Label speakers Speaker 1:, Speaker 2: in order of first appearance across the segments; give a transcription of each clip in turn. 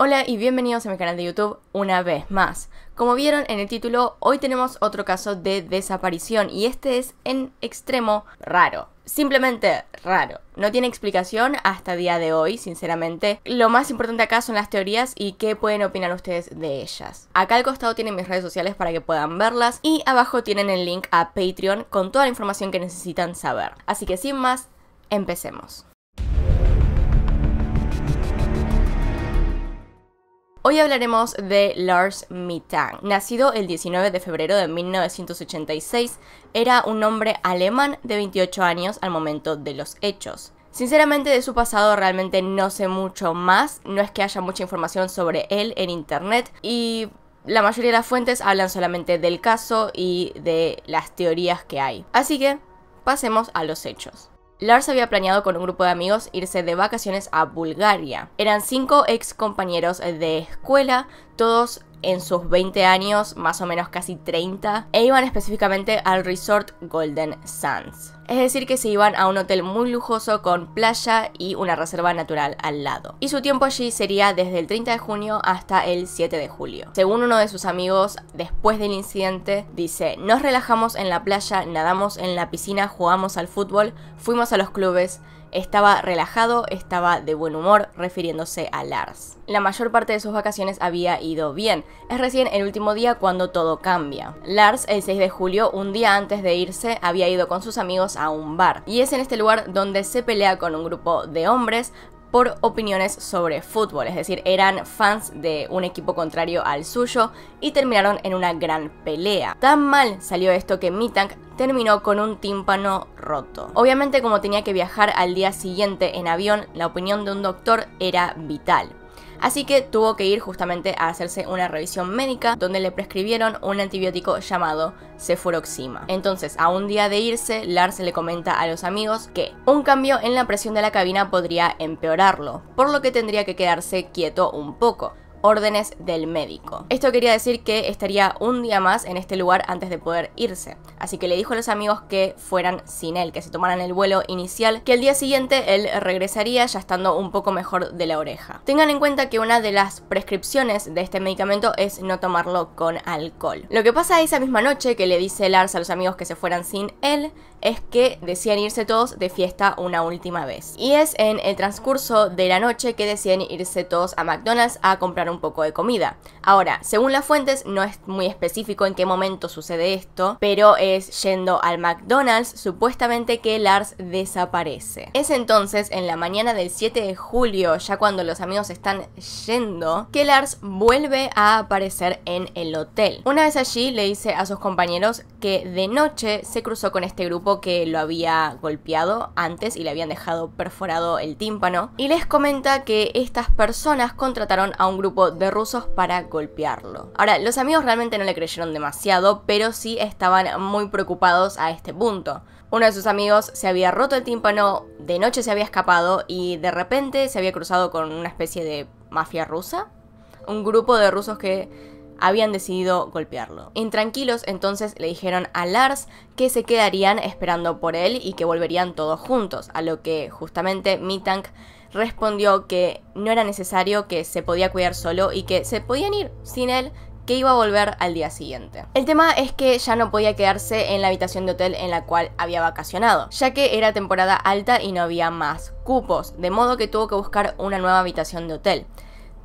Speaker 1: Hola y bienvenidos a mi canal de YouTube una vez más. Como vieron en el título, hoy tenemos otro caso de desaparición y este es en extremo raro. Simplemente raro. No tiene explicación hasta día de hoy, sinceramente. Lo más importante acá son las teorías y qué pueden opinar ustedes de ellas. Acá al costado tienen mis redes sociales para que puedan verlas y abajo tienen el link a Patreon con toda la información que necesitan saber. Así que sin más, empecemos. Hoy hablaremos de Lars Mittang. Nacido el 19 de febrero de 1986, era un hombre alemán de 28 años al momento de los hechos. Sinceramente de su pasado realmente no sé mucho más, no es que haya mucha información sobre él en internet y la mayoría de las fuentes hablan solamente del caso y de las teorías que hay. Así que pasemos a los hechos. Lars había planeado con un grupo de amigos irse de vacaciones a Bulgaria. Eran cinco ex compañeros de escuela, todos en sus 20 años, más o menos casi 30, e iban específicamente al resort Golden Sands. Es decir, que se iban a un hotel muy lujoso con playa y una reserva natural al lado. Y su tiempo allí sería desde el 30 de junio hasta el 7 de julio. Según uno de sus amigos, después del incidente, dice, nos relajamos en la playa, nadamos en la piscina, jugamos al fútbol, fuimos a los clubes, estaba relajado, estaba de buen humor, refiriéndose a Lars. La mayor parte de sus vacaciones había ido bien. Es recién el último día cuando todo cambia. Lars, el 6 de julio, un día antes de irse, había ido con sus amigos a un bar. Y es en este lugar donde se pelea con un grupo de hombres, por opiniones sobre fútbol, es decir, eran fans de un equipo contrario al suyo y terminaron en una gran pelea. Tan mal salió esto que Mi-Tank terminó con un tímpano roto. Obviamente como tenía que viajar al día siguiente en avión, la opinión de un doctor era vital así que tuvo que ir justamente a hacerse una revisión médica donde le prescribieron un antibiótico llamado cefuroxima. Entonces, a un día de irse, Lars le comenta a los amigos que un cambio en la presión de la cabina podría empeorarlo, por lo que tendría que quedarse quieto un poco órdenes del médico. Esto quería decir que estaría un día más en este lugar antes de poder irse, así que le dijo a los amigos que fueran sin él, que se tomaran el vuelo inicial, que el día siguiente él regresaría ya estando un poco mejor de la oreja. Tengan en cuenta que una de las prescripciones de este medicamento es no tomarlo con alcohol. Lo que pasa esa misma noche que le dice Lars a los amigos que se fueran sin él es que decían irse todos de fiesta una última vez. Y es en el transcurso de la noche que deciden irse todos a McDonald's a comprar un poco de comida. Ahora, según las fuentes, no es muy específico en qué momento sucede esto, pero es yendo al McDonald's supuestamente que Lars desaparece. Es entonces en la mañana del 7 de julio, ya cuando los amigos están yendo, que Lars vuelve a aparecer en el hotel. Una vez allí le dice a sus compañeros que de noche se cruzó con este grupo que lo había golpeado antes y le habían dejado perforado el tímpano y les comenta que estas personas contrataron a un grupo de rusos para golpearlo. Ahora, los amigos realmente no le creyeron demasiado, pero sí estaban muy preocupados a este punto. Uno de sus amigos se había roto el tímpano, de noche se había escapado y de repente se había cruzado con una especie de mafia rusa. Un grupo de rusos que habían decidido golpearlo. Intranquilos entonces le dijeron a Lars que se quedarían esperando por él y que volverían todos juntos, a lo que justamente Mitank respondió que no era necesario, que se podía cuidar solo y que se podían ir sin él que iba a volver al día siguiente. El tema es que ya no podía quedarse en la habitación de hotel en la cual había vacacionado, ya que era temporada alta y no había más cupos, de modo que tuvo que buscar una nueva habitación de hotel.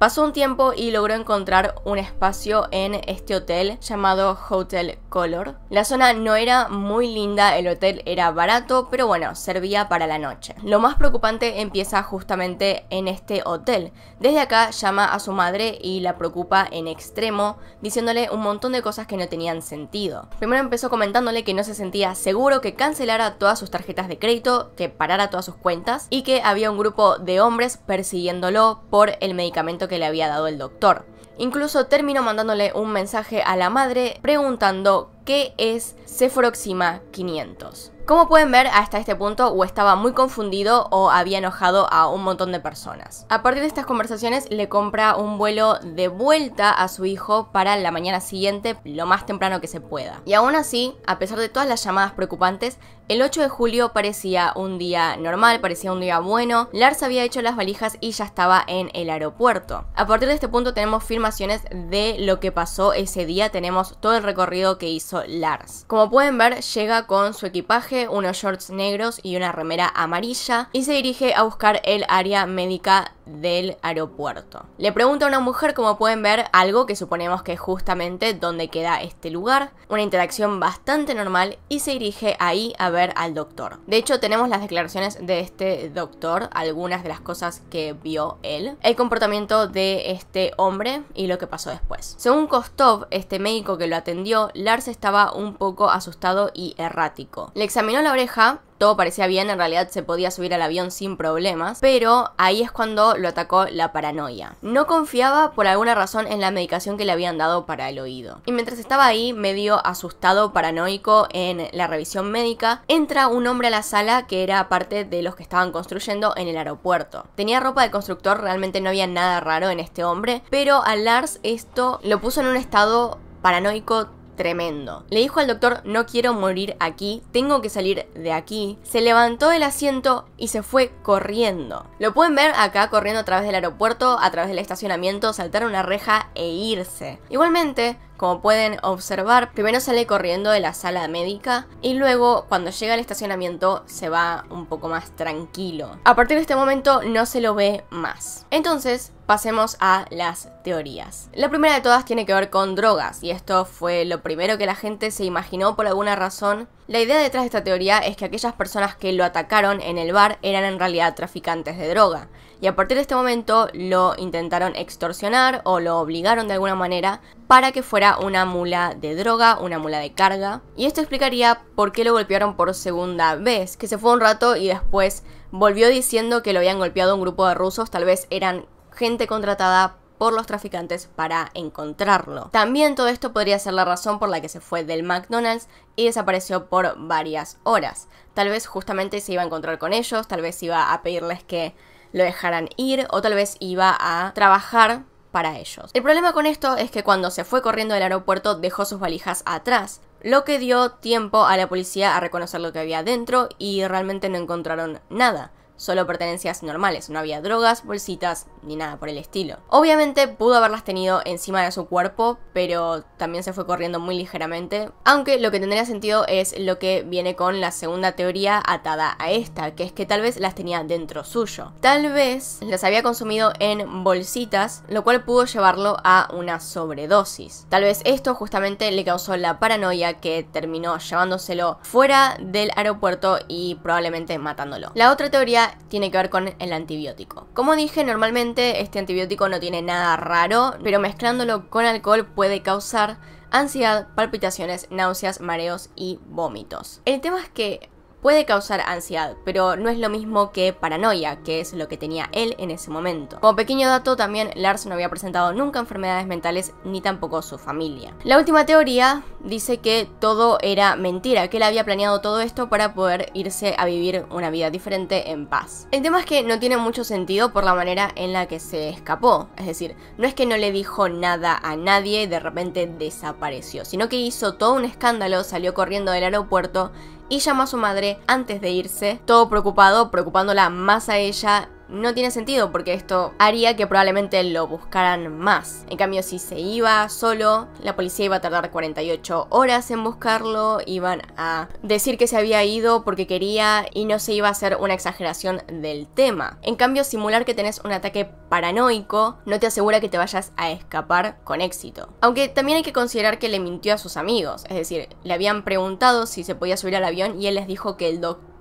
Speaker 1: Pasó un tiempo y logró encontrar un espacio en este hotel llamado Hotel Color. La zona no era muy linda, el hotel era barato, pero bueno, servía para la noche. Lo más preocupante empieza justamente en este hotel. Desde acá llama a su madre y la preocupa en extremo, diciéndole un montón de cosas que no tenían sentido. Primero empezó comentándole que no se sentía seguro, que cancelara todas sus tarjetas de crédito, que parara todas sus cuentas y que había un grupo de hombres persiguiéndolo por el medicamento que le había dado el doctor. Incluso terminó mandándole un mensaje a la madre preguntando qué es Cefuroxima 500. Como pueden ver, hasta este punto o estaba muy confundido o había enojado a un montón de personas. A partir de estas conversaciones le compra un vuelo de vuelta a su hijo para la mañana siguiente lo más temprano que se pueda. Y aún así, a pesar de todas las llamadas preocupantes, el 8 de julio parecía un día normal, parecía un día bueno. Lars había hecho las valijas y ya estaba en el aeropuerto. A partir de este punto tenemos filmaciones de lo que pasó ese día, tenemos todo el recorrido que hizo Lars. Como pueden ver, llega con su equipaje, unos shorts negros y una remera amarilla y se dirige a buscar el área médica del aeropuerto. Le pregunta a una mujer, como pueden ver, algo que suponemos que es justamente donde queda este lugar, una interacción bastante normal y se dirige ahí a ver al doctor. De hecho, tenemos las declaraciones de este doctor, algunas de las cosas que vio él, el comportamiento de este hombre y lo que pasó después. Según Kostov, este médico que lo atendió, Lars estaba un poco asustado y errático. Le examinó la oreja, todo parecía bien, en realidad se podía subir al avión sin problemas, pero ahí es cuando lo atacó la paranoia. No confiaba por alguna razón en la medicación que le habían dado para el oído. Y mientras estaba ahí, medio asustado, paranoico, en la revisión médica, entra un hombre a la sala que era parte de los que estaban construyendo en el aeropuerto. Tenía ropa de constructor, realmente no había nada raro en este hombre, pero a Lars esto lo puso en un estado paranoico tremendo. Le dijo al doctor, no quiero morir aquí, tengo que salir de aquí. Se levantó del asiento y se fue corriendo. Lo pueden ver acá corriendo a través del aeropuerto, a través del estacionamiento, saltar una reja e irse. Igualmente, como pueden observar, primero sale corriendo de la sala médica y luego cuando llega al estacionamiento se va un poco más tranquilo. A partir de este momento no se lo ve más. Entonces, Pasemos a las teorías. La primera de todas tiene que ver con drogas, y esto fue lo primero que la gente se imaginó por alguna razón. La idea detrás de esta teoría es que aquellas personas que lo atacaron en el bar eran en realidad traficantes de droga, y a partir de este momento lo intentaron extorsionar o lo obligaron de alguna manera para que fuera una mula de droga, una mula de carga, y esto explicaría por qué lo golpearon por segunda vez, que se fue un rato y después volvió diciendo que lo habían golpeado un grupo de rusos, tal vez eran gente contratada por los traficantes para encontrarlo. También todo esto podría ser la razón por la que se fue del McDonald's y desapareció por varias horas. Tal vez justamente se iba a encontrar con ellos, tal vez iba a pedirles que lo dejaran ir o tal vez iba a trabajar para ellos. El problema con esto es que cuando se fue corriendo del aeropuerto dejó sus valijas atrás, lo que dio tiempo a la policía a reconocer lo que había dentro y realmente no encontraron nada solo pertenencias normales, no había drogas, bolsitas ni nada por el estilo. Obviamente pudo haberlas tenido encima de su cuerpo, pero también se fue corriendo muy ligeramente, aunque lo que tendría sentido es lo que viene con la segunda teoría atada a esta, que es que tal vez las tenía dentro suyo. Tal vez las había consumido en bolsitas, lo cual pudo llevarlo a una sobredosis. Tal vez esto justamente le causó la paranoia que terminó llevándoselo fuera del aeropuerto y probablemente matándolo. La otra teoría tiene que ver con el antibiótico. Como dije, normalmente este antibiótico no tiene nada raro, pero mezclándolo con alcohol puede causar ansiedad, palpitaciones, náuseas, mareos y vómitos. El tema es que puede causar ansiedad, pero no es lo mismo que paranoia, que es lo que tenía él en ese momento. Como pequeño dato, también Lars no había presentado nunca enfermedades mentales ni tampoco su familia. La última teoría dice que todo era mentira, que él había planeado todo esto para poder irse a vivir una vida diferente en paz. El tema es que no tiene mucho sentido por la manera en la que se escapó, es decir, no es que no le dijo nada a nadie y de repente desapareció, sino que hizo todo un escándalo, salió corriendo del aeropuerto y llama a su madre antes de irse, todo preocupado, preocupándola más a ella no tiene sentido porque esto haría que probablemente lo buscaran más. En cambio, si se iba solo, la policía iba a tardar 48 horas en buscarlo, iban a decir que se había ido porque quería y no se iba a hacer una exageración del tema. En cambio, simular que tenés un ataque paranoico no te asegura que te vayas a escapar con éxito. Aunque también hay que considerar que le mintió a sus amigos, es decir, le habían preguntado si se podía subir al avión y él les dijo que el doctor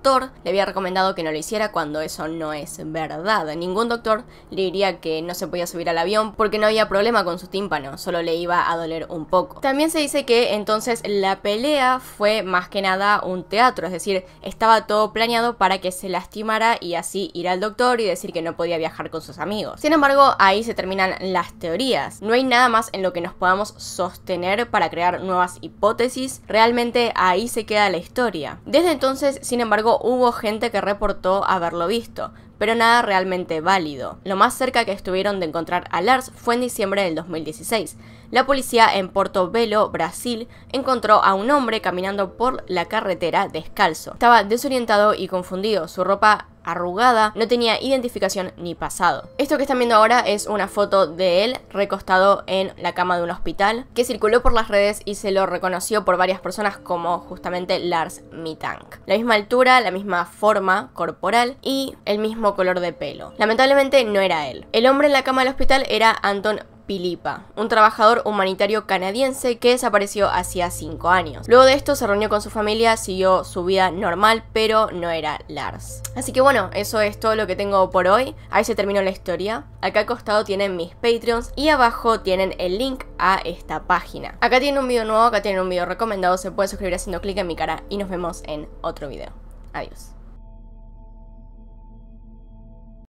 Speaker 1: le había recomendado que no lo hiciera cuando eso no es verdad. Ningún doctor le diría que no se podía subir al avión porque no había problema con su tímpano, solo le iba a doler un poco. También se dice que entonces la pelea fue más que nada un teatro, es decir, estaba todo planeado para que se lastimara y así ir al doctor y decir que no podía viajar con sus amigos. Sin embargo, ahí se terminan las teorías. No hay nada más en lo que nos podamos sostener para crear nuevas hipótesis. Realmente ahí se queda la historia. Desde entonces, sin embargo, hubo gente que reportó haberlo visto, pero nada realmente válido. Lo más cerca que estuvieron de encontrar a Lars fue en diciembre del 2016. La policía en Porto Velo, Brasil, encontró a un hombre caminando por la carretera descalzo. Estaba desorientado y confundido, su ropa arrugada, no tenía identificación ni pasado. Esto que están viendo ahora es una foto de él recostado en la cama de un hospital, que circuló por las redes y se lo reconoció por varias personas como justamente Lars Mittank. La misma altura, la misma forma corporal y el mismo color de pelo. Lamentablemente no era él. El hombre en la cama del hospital era Anton Pilipa, un trabajador humanitario canadiense que desapareció hacía 5 años. Luego de esto se reunió con su familia, siguió su vida normal, pero no era Lars. Así que bueno, eso es todo lo que tengo por hoy. Ahí se terminó la historia. Acá al costado tienen mis Patreons y abajo tienen el link a esta página. Acá tienen un video nuevo, acá tienen un video recomendado, se pueden suscribir haciendo clic en mi cara y nos vemos en otro video. Adiós.